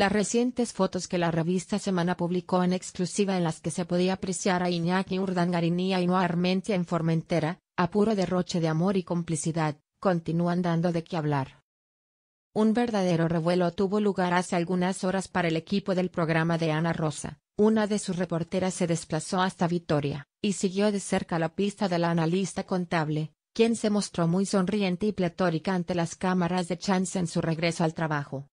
Las recientes fotos que la revista Semana publicó en exclusiva en las que se podía apreciar a Iñaki Urdangarinía y a Armentia en Formentera, a puro derroche de amor y complicidad, continúan dando de qué hablar. Un verdadero revuelo tuvo lugar hace algunas horas para el equipo del programa de Ana Rosa. Una de sus reporteras se desplazó hasta Vitoria, y siguió de cerca la pista de la analista contable, quien se mostró muy sonriente y pletórica ante las cámaras de Chance en su regreso al trabajo.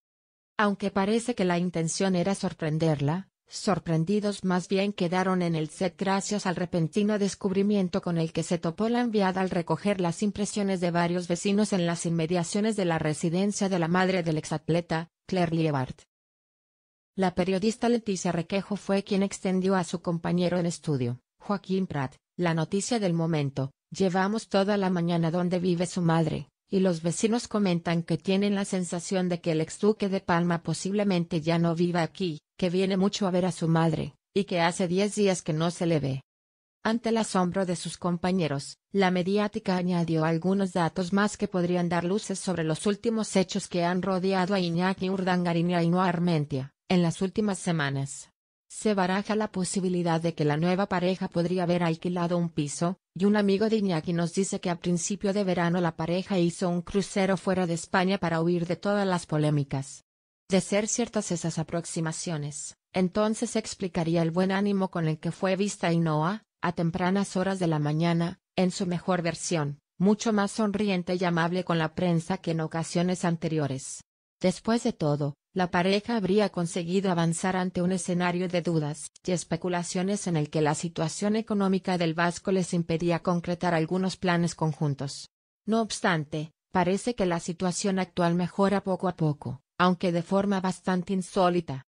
Aunque parece que la intención era sorprenderla, sorprendidos más bien quedaron en el set gracias al repentino descubrimiento con el que se topó la enviada al recoger las impresiones de varios vecinos en las inmediaciones de la residencia de la madre del exatleta, Claire Liebart. La periodista Leticia Requejo fue quien extendió a su compañero en estudio, Joaquín Pratt, la noticia del momento, llevamos toda la mañana donde vive su madre, y los vecinos comentan que tienen la sensación de que el ex duque de Palma posiblemente ya no viva aquí, que viene mucho a ver a su madre, y que hace diez días que no se le ve. Ante el asombro de sus compañeros, la mediática añadió algunos datos más que podrían dar luces sobre los últimos hechos que han rodeado a Iñaki Urdangarin y Ainhoa Armentia, en las últimas semanas. Se baraja la posibilidad de que la nueva pareja podría haber alquilado un piso, y un amigo de Iñaki nos dice que a principio de verano la pareja hizo un crucero fuera de España para huir de todas las polémicas. De ser ciertas esas aproximaciones, entonces explicaría el buen ánimo con el que fue vista Inoa, a tempranas horas de la mañana, en su mejor versión, mucho más sonriente y amable con la prensa que en ocasiones anteriores. Después de todo, la pareja habría conseguido avanzar ante un escenario de dudas y especulaciones en el que la situación económica del vasco les impedía concretar algunos planes conjuntos. No obstante, parece que la situación actual mejora poco a poco, aunque de forma bastante insólita.